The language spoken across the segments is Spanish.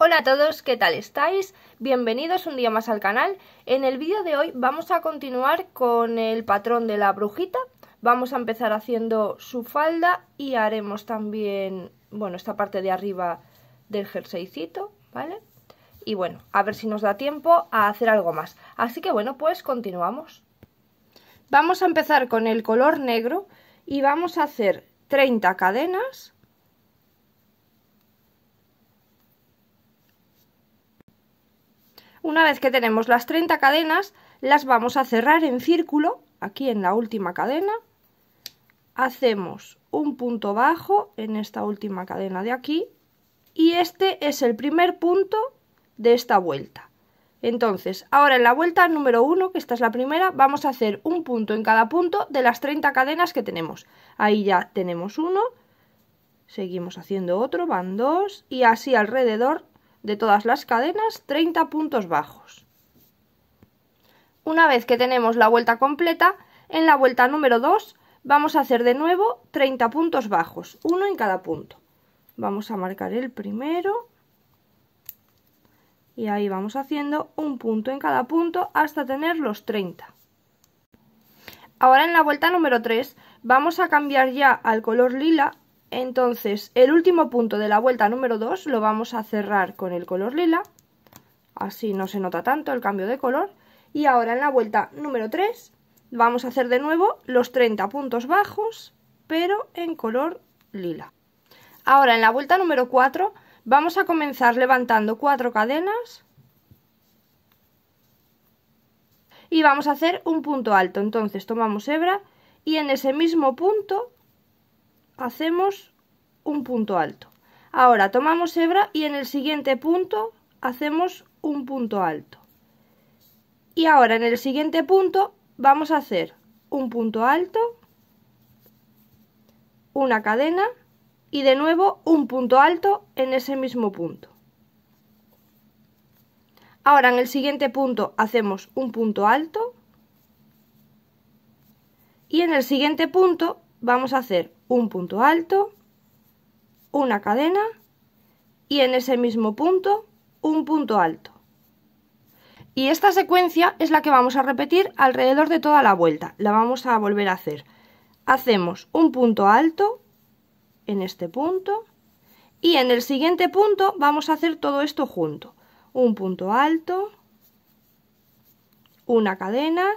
Hola a todos, ¿qué tal estáis? Bienvenidos un día más al canal. En el vídeo de hoy vamos a continuar con el patrón de la brujita. Vamos a empezar haciendo su falda y haremos también, bueno, esta parte de arriba del jerseycito, ¿vale? Y bueno, a ver si nos da tiempo a hacer algo más. Así que bueno, pues continuamos. Vamos a empezar con el color negro y vamos a hacer 30 cadenas Una vez que tenemos las 30 cadenas, las vamos a cerrar en círculo, aquí en la última cadena. Hacemos un punto bajo en esta última cadena de aquí y este es el primer punto de esta vuelta. Entonces, ahora en la vuelta número 1, que esta es la primera, vamos a hacer un punto en cada punto de las 30 cadenas que tenemos. Ahí ya tenemos uno, seguimos haciendo otro, van dos y así alrededor de todas las cadenas 30 puntos bajos. Una vez que tenemos la vuelta completa, en la vuelta número 2 vamos a hacer de nuevo 30 puntos bajos, uno en cada punto. Vamos a marcar el primero y ahí vamos haciendo un punto en cada punto hasta tener los 30. Ahora en la vuelta número 3 vamos a cambiar ya al color lila entonces, el último punto de la vuelta número 2 lo vamos a cerrar con el color lila. Así no se nota tanto el cambio de color. Y ahora en la vuelta número 3 vamos a hacer de nuevo los 30 puntos bajos, pero en color lila. Ahora en la vuelta número 4 vamos a comenzar levantando 4 cadenas. Y vamos a hacer un punto alto. Entonces tomamos hebra y en ese mismo punto hacemos un punto alto. Ahora tomamos hebra y en el siguiente punto hacemos un punto alto. Y ahora en el siguiente punto vamos a hacer un punto alto, una cadena y de nuevo un punto alto en ese mismo punto. Ahora en el siguiente punto hacemos un punto alto y en el siguiente punto vamos a hacer un punto alto, una cadena y en ese mismo punto un punto alto. Y esta secuencia es la que vamos a repetir alrededor de toda la vuelta, la vamos a volver a hacer. Hacemos un punto alto en este punto y en el siguiente punto vamos a hacer todo esto junto. Un punto alto, una cadena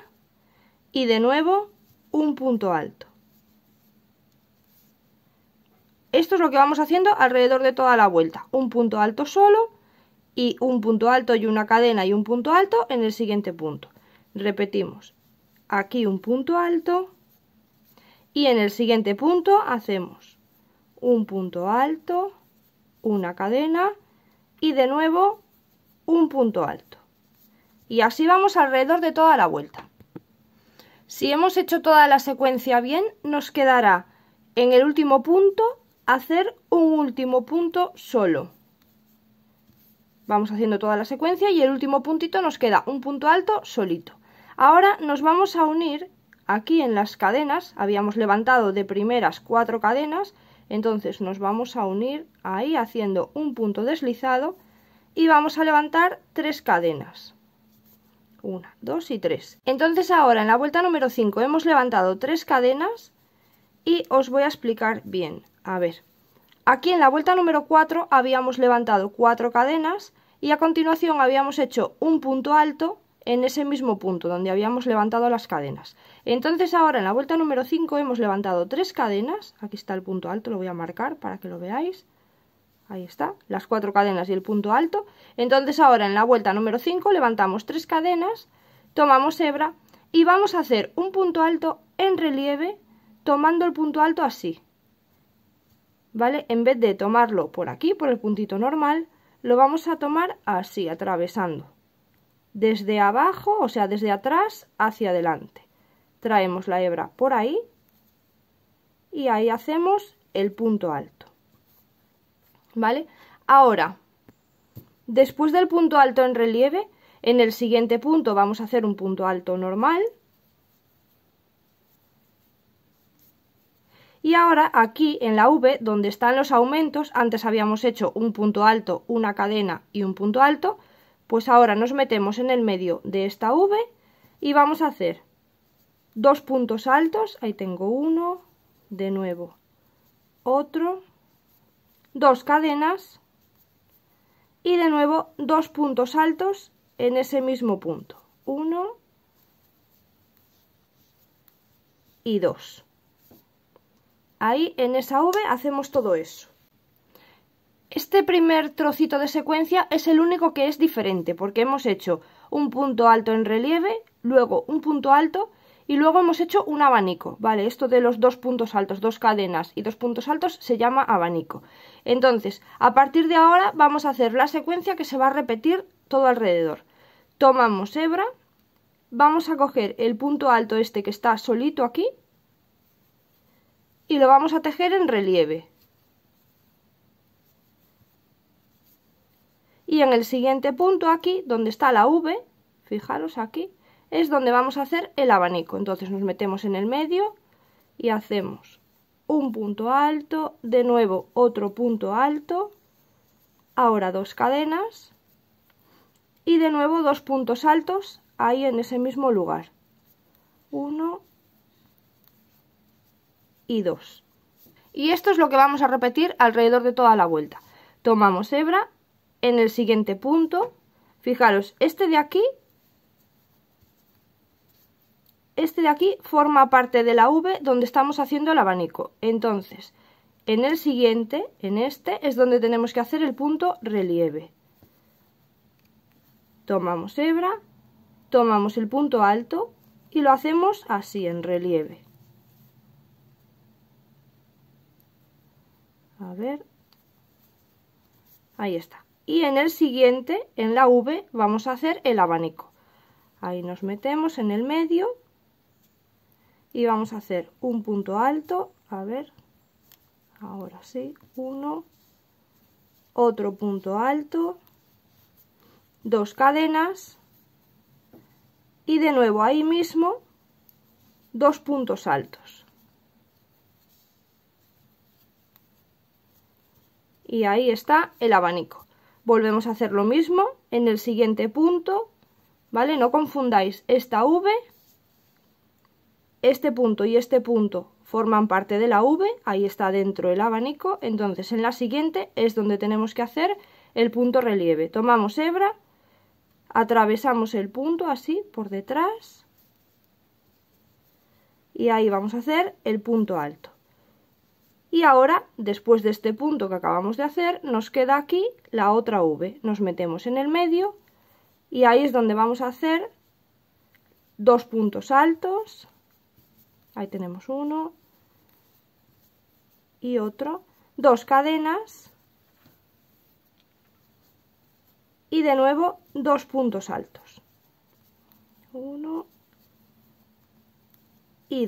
y de nuevo un punto alto. Esto es lo que vamos haciendo alrededor de toda la vuelta. Un punto alto solo y un punto alto y una cadena y un punto alto en el siguiente punto. Repetimos. Aquí un punto alto y en el siguiente punto hacemos un punto alto, una cadena y de nuevo un punto alto. Y así vamos alrededor de toda la vuelta. Si hemos hecho toda la secuencia bien, nos quedará en el último punto hacer un último punto solo. Vamos haciendo toda la secuencia y el último puntito nos queda un punto alto solito. Ahora nos vamos a unir aquí en las cadenas, habíamos levantado de primeras cuatro cadenas, entonces nos vamos a unir ahí haciendo un punto deslizado y vamos a levantar tres cadenas. Una, dos y tres. Entonces ahora en la vuelta número 5 hemos levantado tres cadenas y os voy a explicar bien. A ver, aquí en la vuelta número 4 habíamos levantado 4 cadenas y a continuación habíamos hecho un punto alto en ese mismo punto donde habíamos levantado las cadenas. Entonces ahora en la vuelta número 5 hemos levantado 3 cadenas, aquí está el punto alto, lo voy a marcar para que lo veáis. Ahí está, las 4 cadenas y el punto alto. Entonces ahora en la vuelta número 5 levantamos 3 cadenas, tomamos hebra y vamos a hacer un punto alto en relieve tomando el punto alto así, ¿vale? En vez de tomarlo por aquí, por el puntito normal, lo vamos a tomar así, atravesando. Desde abajo, o sea, desde atrás hacia adelante. Traemos la hebra por ahí y ahí hacemos el punto alto. ¿Vale? Ahora, después del punto alto en relieve, en el siguiente punto vamos a hacer un punto alto normal Y ahora aquí en la V, donde están los aumentos, antes habíamos hecho un punto alto, una cadena y un punto alto, pues ahora nos metemos en el medio de esta V y vamos a hacer dos puntos altos, ahí tengo uno, de nuevo otro, dos cadenas y de nuevo dos puntos altos en ese mismo punto, uno y dos. Ahí en esa V hacemos todo eso. Este primer trocito de secuencia es el único que es diferente, porque hemos hecho un punto alto en relieve, luego un punto alto y luego hemos hecho un abanico, ¿vale? Esto de los dos puntos altos, dos cadenas y dos puntos altos se llama abanico. Entonces, a partir de ahora vamos a hacer la secuencia que se va a repetir todo alrededor. Tomamos hebra, vamos a coger el punto alto este que está solito aquí y lo vamos a tejer en relieve y en el siguiente punto aquí donde está la V fijaros aquí es donde vamos a hacer el abanico entonces nos metemos en el medio y hacemos un punto alto de nuevo otro punto alto ahora dos cadenas y de nuevo dos puntos altos ahí en ese mismo lugar uno y Y esto es lo que vamos a repetir alrededor de toda la vuelta. Tomamos hebra, en el siguiente punto, fijaros, este de aquí, este de aquí forma parte de la V donde estamos haciendo el abanico. Entonces, en el siguiente, en este, es donde tenemos que hacer el punto relieve. Tomamos hebra, tomamos el punto alto y lo hacemos así, en relieve. a ver, ahí está. Y en el siguiente, en la V, vamos a hacer el abanico. Ahí nos metemos en el medio y vamos a hacer un punto alto, a ver, ahora sí, uno, otro punto alto, dos cadenas y de nuevo ahí mismo dos puntos altos. y ahí está el abanico. Volvemos a hacer lo mismo en el siguiente punto, ¿vale? No confundáis esta V, este punto y este punto forman parte de la V, ahí está dentro el abanico, entonces en la siguiente es donde tenemos que hacer el punto relieve. Tomamos hebra, atravesamos el punto así por detrás y ahí vamos a hacer el punto alto. Y ahora, después de este punto que acabamos de hacer, nos queda aquí la otra V. Nos metemos en el medio y ahí es donde vamos a hacer dos puntos altos. Ahí tenemos uno y otro. Dos cadenas y de nuevo dos puntos altos. Uno y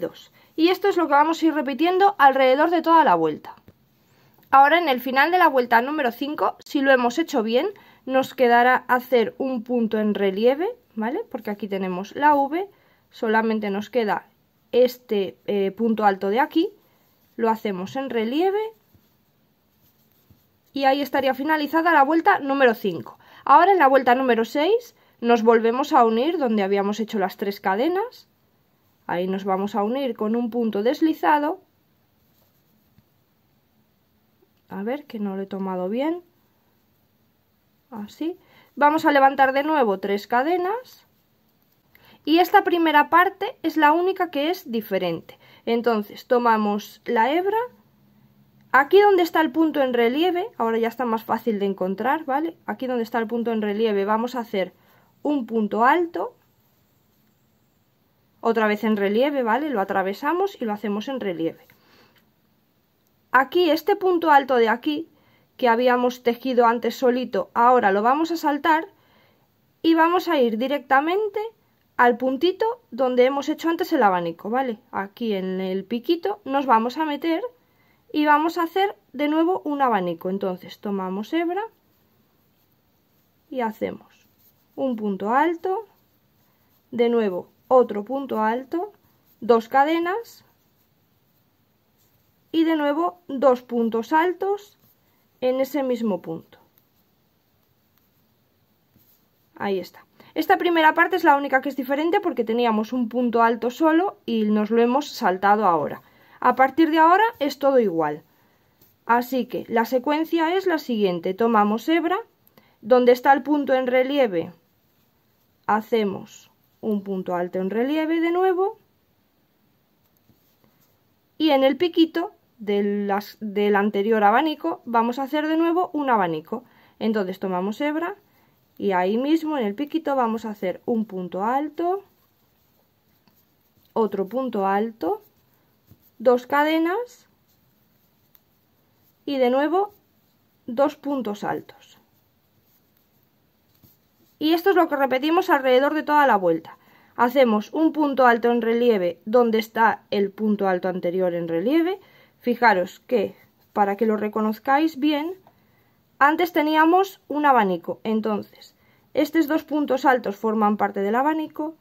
Y esto es lo que vamos a ir repitiendo alrededor de toda la vuelta. Ahora en el final de la vuelta número 5, si lo hemos hecho bien, nos quedará hacer un punto en relieve, ¿vale? Porque aquí tenemos la V, solamente nos queda este eh, punto alto de aquí, lo hacemos en relieve y ahí estaría finalizada la vuelta número 5. Ahora en la vuelta número 6 nos volvemos a unir donde habíamos hecho las tres cadenas Ahí nos vamos a unir con un punto deslizado. A ver, que no lo he tomado bien. Así. Vamos a levantar de nuevo tres cadenas. Y esta primera parte es la única que es diferente. Entonces, tomamos la hebra. Aquí donde está el punto en relieve, ahora ya está más fácil de encontrar, ¿vale? Aquí donde está el punto en relieve vamos a hacer un punto alto otra vez en relieve, ¿vale? Lo atravesamos y lo hacemos en relieve. Aquí, este punto alto de aquí, que habíamos tejido antes solito, ahora lo vamos a saltar y vamos a ir directamente al puntito donde hemos hecho antes el abanico, ¿vale? Aquí en el piquito nos vamos a meter y vamos a hacer de nuevo un abanico. Entonces tomamos hebra y hacemos un punto alto, de nuevo otro punto alto, dos cadenas y de nuevo dos puntos altos en ese mismo punto. Ahí está. Esta primera parte es la única que es diferente porque teníamos un punto alto solo y nos lo hemos saltado ahora. A partir de ahora es todo igual. Así que la secuencia es la siguiente. Tomamos hebra, donde está el punto en relieve, hacemos un punto alto en relieve de nuevo y en el piquito del, del, anterior abanico vamos a hacer de nuevo un abanico entonces tomamos hebra y ahí mismo en el piquito vamos a hacer un punto alto otro punto alto dos cadenas y de nuevo dos puntos altos y esto es lo que repetimos alrededor de toda la vuelta. Hacemos un punto alto en relieve donde está el punto alto anterior en relieve. Fijaros que, para que lo reconozcáis bien, antes teníamos un abanico, entonces estos dos puntos altos forman parte del abanico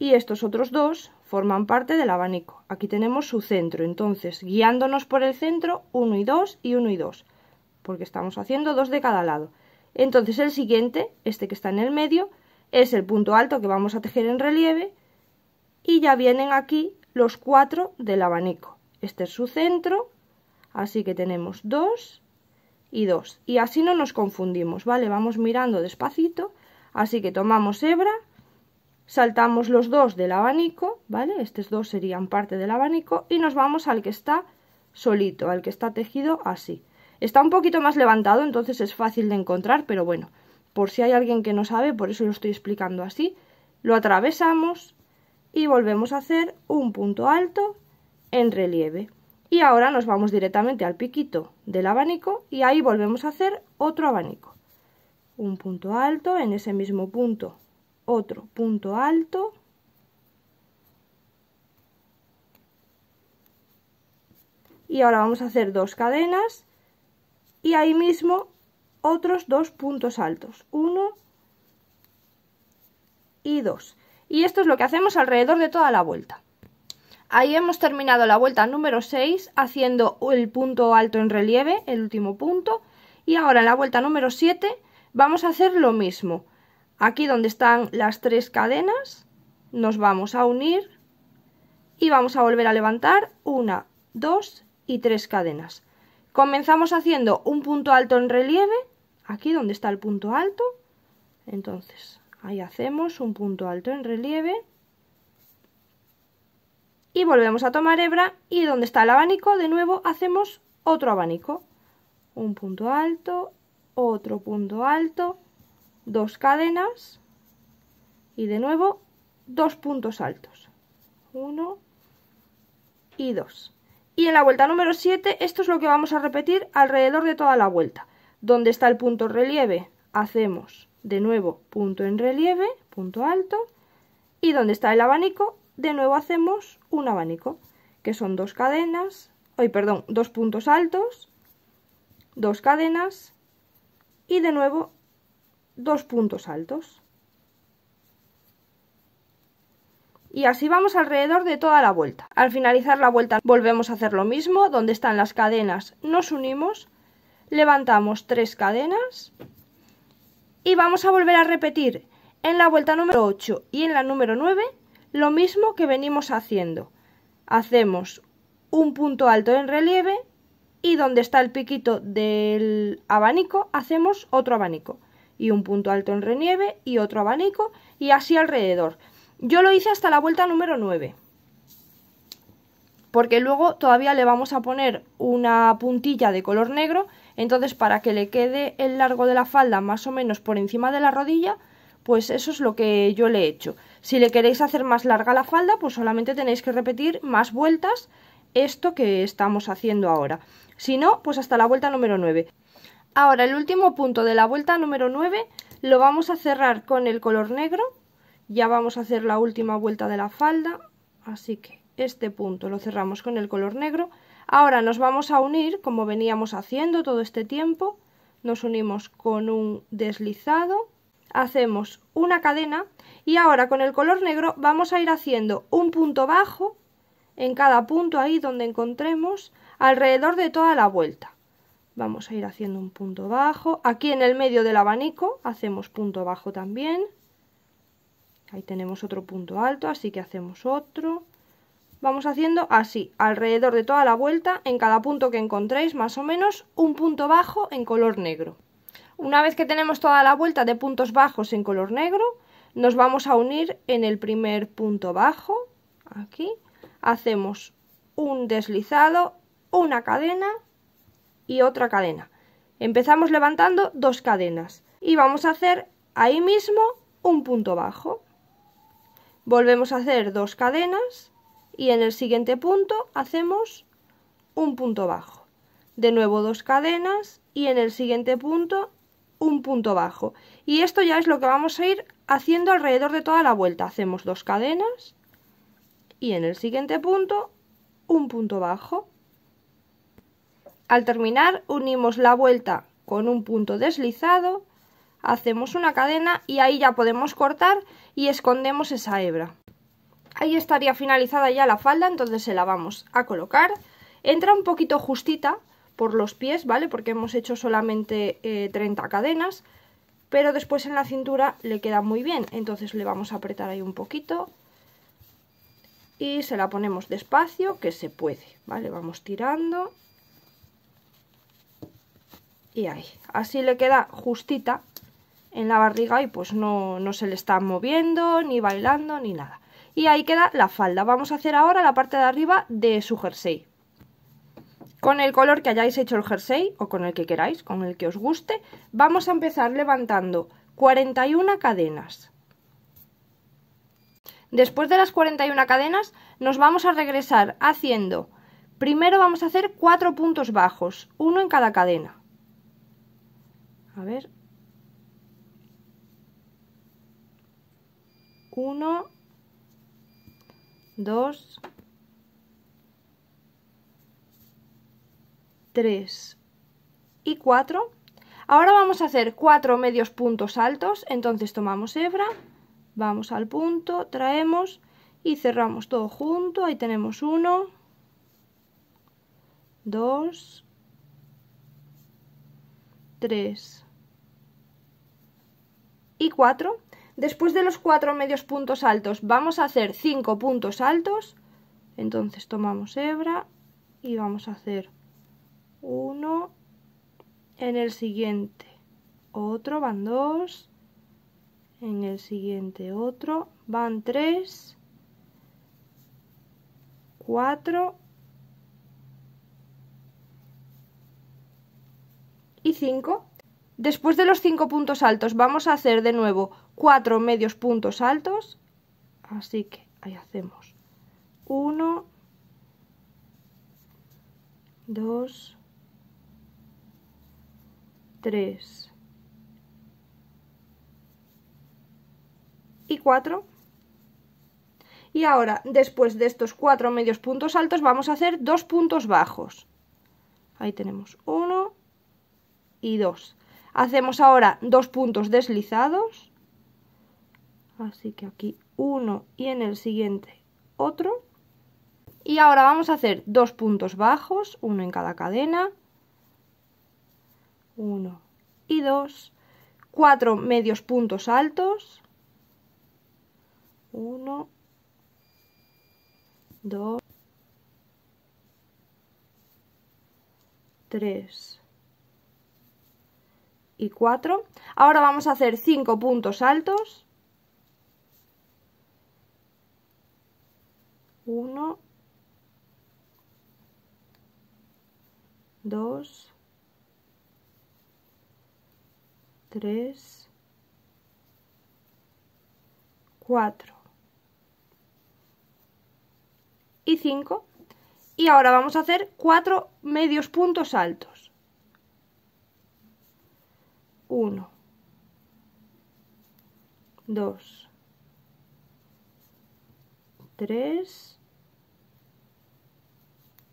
y estos otros dos forman parte del abanico. Aquí tenemos su centro, entonces guiándonos por el centro 1 y 2 y 1 y 2, porque estamos haciendo dos de cada lado. Entonces el siguiente, este que está en el medio, es el punto alto que vamos a tejer en relieve y ya vienen aquí los cuatro del abanico. Este es su centro, así que tenemos dos y dos. Y así no nos confundimos, ¿vale? Vamos mirando despacito, así que tomamos hebra, saltamos los dos del abanico, ¿vale? Estos dos serían parte del abanico y nos vamos al que está solito, al que está tejido así. Está un poquito más levantado, entonces es fácil de encontrar, pero bueno, por si hay alguien que no sabe, por eso lo estoy explicando así. Lo atravesamos y volvemos a hacer un punto alto en relieve. Y ahora nos vamos directamente al piquito del abanico y ahí volvemos a hacer otro abanico. Un punto alto, en ese mismo punto otro punto alto. Y ahora vamos a hacer dos cadenas y ahí mismo otros dos puntos altos, uno y dos. Y esto es lo que hacemos alrededor de toda la vuelta. Ahí hemos terminado la vuelta número 6 haciendo el punto alto en relieve, el último punto. Y ahora en la vuelta número 7 vamos a hacer lo mismo. Aquí donde están las tres cadenas nos vamos a unir y vamos a volver a levantar una, dos y tres cadenas. Comenzamos haciendo un punto alto en relieve, aquí donde está el punto alto, entonces ahí hacemos un punto alto en relieve y volvemos a tomar hebra y donde está el abanico de nuevo hacemos otro abanico, un punto alto, otro punto alto, dos cadenas y de nuevo dos puntos altos, uno y dos. Y en la vuelta número 7 esto es lo que vamos a repetir alrededor de toda la vuelta. Donde está el punto relieve hacemos de nuevo punto en relieve, punto alto. Y donde está el abanico de nuevo hacemos un abanico que son dos cadenas, hoy perdón, dos puntos altos, dos cadenas y de nuevo dos puntos altos. y así vamos alrededor de toda la vuelta. Al finalizar la vuelta volvemos a hacer lo mismo, donde están las cadenas nos unimos, levantamos tres cadenas y vamos a volver a repetir en la vuelta número 8 y en la número 9 lo mismo que venimos haciendo. Hacemos un punto alto en relieve y donde está el piquito del abanico hacemos otro abanico y un punto alto en relieve y otro abanico y así alrededor. Yo lo hice hasta la vuelta número 9. Porque luego todavía le vamos a poner una puntilla de color negro. Entonces para que le quede el largo de la falda más o menos por encima de la rodilla, pues eso es lo que yo le he hecho. Si le queréis hacer más larga la falda, pues solamente tenéis que repetir más vueltas esto que estamos haciendo ahora. Si no, pues hasta la vuelta número 9. Ahora, el último punto de la vuelta número 9 lo vamos a cerrar con el color negro ya vamos a hacer la última vuelta de la falda, así que este punto lo cerramos con el color negro. Ahora nos vamos a unir, como veníamos haciendo todo este tiempo, nos unimos con un deslizado, hacemos una cadena y ahora con el color negro vamos a ir haciendo un punto bajo en cada punto ahí donde encontremos alrededor de toda la vuelta. Vamos a ir haciendo un punto bajo, aquí en el medio del abanico hacemos punto bajo también, ahí tenemos otro punto alto así que hacemos otro vamos haciendo así alrededor de toda la vuelta en cada punto que encontréis más o menos un punto bajo en color negro una vez que tenemos toda la vuelta de puntos bajos en color negro nos vamos a unir en el primer punto bajo aquí hacemos un deslizado una cadena y otra cadena empezamos levantando dos cadenas y vamos a hacer ahí mismo un punto bajo volvemos a hacer dos cadenas y en el siguiente punto hacemos un punto bajo de nuevo dos cadenas y en el siguiente punto un punto bajo y esto ya es lo que vamos a ir haciendo alrededor de toda la vuelta hacemos dos cadenas y en el siguiente punto un punto bajo al terminar unimos la vuelta con un punto deslizado hacemos una cadena y ahí ya podemos cortar y escondemos esa hebra. Ahí estaría finalizada ya la falda, entonces se la vamos a colocar. Entra un poquito justita por los pies, ¿vale? Porque hemos hecho solamente 30 eh, cadenas, pero después en la cintura le queda muy bien. Entonces le vamos a apretar ahí un poquito y se la ponemos despacio, que se puede, ¿vale? Vamos tirando y ahí. Así le queda justita en la barriga y pues no, no se le está moviendo, ni bailando, ni nada. Y ahí queda la falda. Vamos a hacer ahora la parte de arriba de su jersey. Con el color que hayáis hecho el jersey o con el que queráis, con el que os guste, vamos a empezar levantando 41 cadenas. Después de las 41 cadenas nos vamos a regresar haciendo, primero vamos a hacer cuatro puntos bajos, uno en cada cadena. A ver, 1, 2, 3 y 4. Ahora vamos a hacer 4 medios puntos altos, entonces tomamos hebra, vamos al punto, traemos y cerramos todo junto, ahí tenemos 1, 2, 3 y 4. Después de los cuatro medios puntos altos vamos a hacer cinco puntos altos. Entonces tomamos hebra y vamos a hacer uno en el siguiente. Otro, van dos. En el siguiente otro, van tres. Cuatro. Y cinco. Después de los cinco puntos altos vamos a hacer de nuevo cuatro medios puntos altos. Así que ahí hacemos 1, 2, 3 y 4. Y ahora, después de estos cuatro medios puntos altos, vamos a hacer dos puntos bajos. Ahí tenemos 1 y 2. Hacemos ahora dos puntos deslizados. Así que aquí uno y en el siguiente otro. Y ahora vamos a hacer dos puntos bajos, uno en cada cadena. Uno y dos. Cuatro medios puntos altos. Uno. Dos. Tres y 4. Ahora vamos a hacer 5 puntos altos. 1, 2, 3, 4 y 5. Y ahora vamos a hacer 4 medios puntos altos. 1 2 3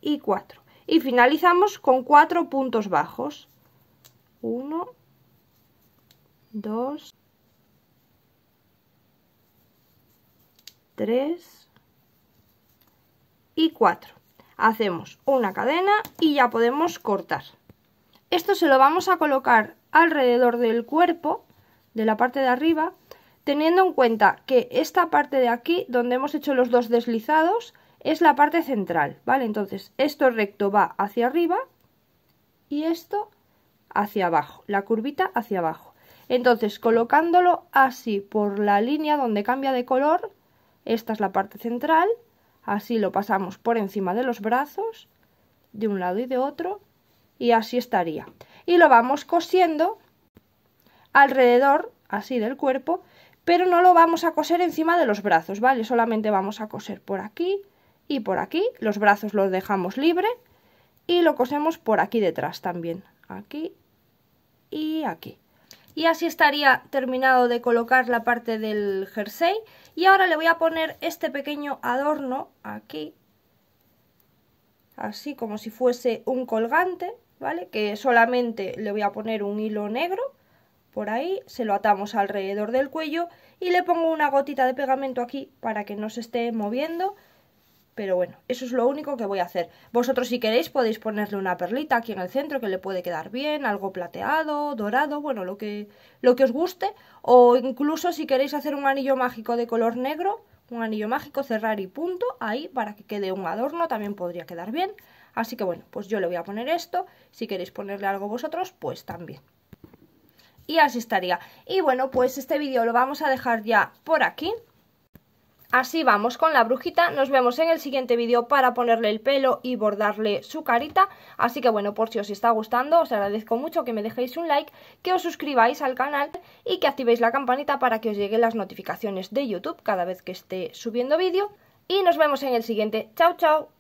y 4 y finalizamos con 4 puntos bajos 1 2 3 y 4 hacemos una cadena y ya podemos cortar esto se lo vamos a colocar alrededor del cuerpo, de la parte de arriba, teniendo en cuenta que esta parte de aquí, donde hemos hecho los dos deslizados, es la parte central, ¿vale? Entonces, esto recto va hacia arriba y esto hacia abajo, la curvita hacia abajo. Entonces, colocándolo así por la línea donde cambia de color, esta es la parte central, así lo pasamos por encima de los brazos, de un lado y de otro, y así estaría y lo vamos cosiendo alrededor, así del cuerpo, pero no lo vamos a coser encima de los brazos, ¿vale? Solamente vamos a coser por aquí y por aquí, los brazos los dejamos libre y lo cosemos por aquí detrás también, aquí y aquí. Y así estaría terminado de colocar la parte del jersey y ahora le voy a poner este pequeño adorno aquí, así como si fuese un colgante ¿vale? Que solamente le voy a poner un hilo negro por ahí, se lo atamos alrededor del cuello y le pongo una gotita de pegamento aquí para que no se esté moviendo pero bueno, eso es lo único que voy a hacer. Vosotros si queréis podéis ponerle una perlita aquí en el centro que le puede quedar bien, algo plateado, dorado, bueno, lo que, lo que os guste. O incluso si queréis hacer un anillo mágico de color negro, un anillo mágico, cerrar y punto, ahí para que quede un adorno, también podría quedar bien. Así que bueno, pues yo le voy a poner esto. Si queréis ponerle algo vosotros, pues también. Y así estaría. Y bueno, pues este vídeo lo vamos a dejar ya por aquí. Así vamos con la brujita, nos vemos en el siguiente vídeo para ponerle el pelo y bordarle su carita, así que bueno, por si os está gustando, os agradezco mucho que me dejéis un like, que os suscribáis al canal y que activéis la campanita para que os lleguen las notificaciones de YouTube cada vez que esté subiendo vídeo, y nos vemos en el siguiente, chao chao.